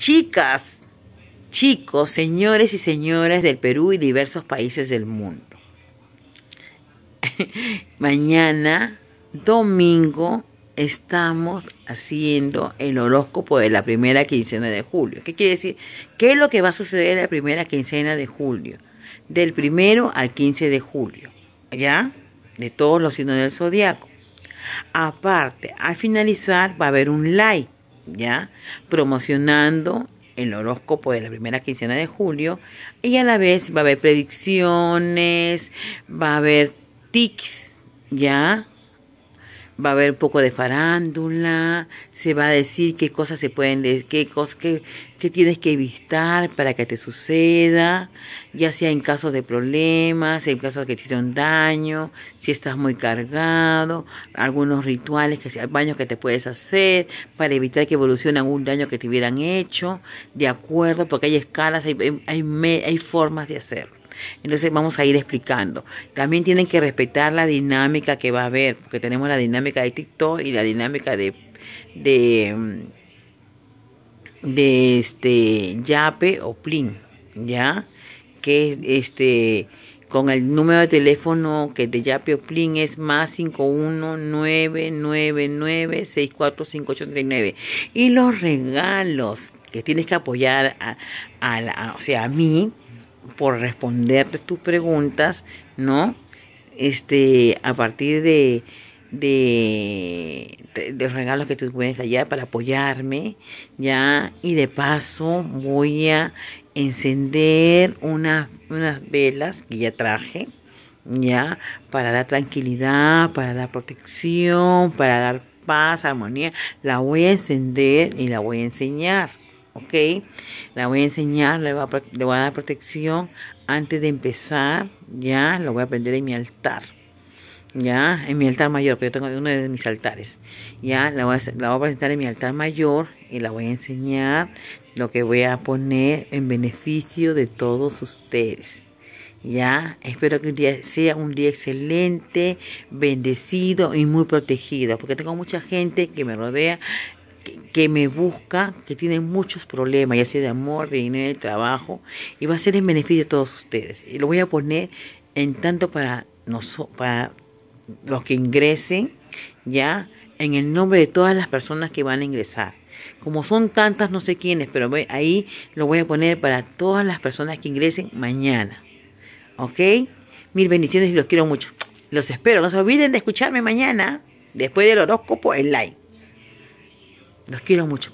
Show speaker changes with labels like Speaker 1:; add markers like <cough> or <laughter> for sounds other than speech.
Speaker 1: Chicas, chicos, señores y señoras del Perú y diversos países del mundo. <laughs> Mañana, domingo, estamos haciendo el horóscopo de la primera quincena de julio. ¿Qué quiere decir? ¿Qué es lo que va a suceder en la primera quincena de julio? Del primero al 15 de julio, ¿ya? De todos los signos del zodiaco. Aparte, al finalizar va a haber un like ¿ya? Promocionando el horóscopo de la primera quincena de julio y a la vez va a haber predicciones, va a haber tics, ¿ya? va a haber un poco de farándula, se va a decir qué cosas se pueden, qué cosas, qué, tienes que evitar para que te suceda, ya sea en casos de problemas, en casos de que te hicieron daño, si estás muy cargado, algunos rituales, que baños que te puedes hacer para evitar que evolucione algún daño que te hubieran hecho, de acuerdo, porque hay escalas, hay, hay, hay, hay formas de hacerlo. Entonces vamos a ir explicando. También tienen que respetar la dinámica que va a haber, porque tenemos la dinámica de TikTok y la dinámica de, de, mm, este Yape o Plin, ¿ya? Que este con el número de teléfono que de Yape o Plin es más 51999645839. Y los regalos que tienes que apoyar a, o sea, a mí, por responderte tus preguntas, ¿no? Este, a partir de, de, de, regalos que tú puedes hallar para apoyarme, ¿ya? Y de paso voy a encender unas, unas velas que ya traje, ¿ya? Para dar tranquilidad, para dar protección, para dar paz, armonía. La voy a encender y la voy a enseñar. ¿ok? La voy a enseñar, le, va voy a dar protección antes de empezar, ya, la voy a prender en mi altar, ya, en mi altar mayor, que yo tengo uno de mis altares, ya, la voy, a, la a presentar en mi altar mayor y la voy a enseñar lo que voy a poner en beneficio de todos ustedes. Ya, espero que día sea un día excelente, bendecido y muy protegido, porque tengo mucha gente que me rodea que, me busca, que tiene muchos problemas, ya sea de amor, de dinero, de trabajo, y va a ser en beneficio de todos ustedes. Y lo voy a poner en tanto para, nosotros, para los que ingresen, ya, en el nombre de todas las personas que van a ingresar. Como son tantas, no sé quiénes, pero ahí lo voy a poner para todas las personas que ingresen mañana. ¿Ok? Mil bendiciones y los quiero mucho. Los espero. No se olviden de escucharme mañana, después del horóscopo en like los quiero mucho.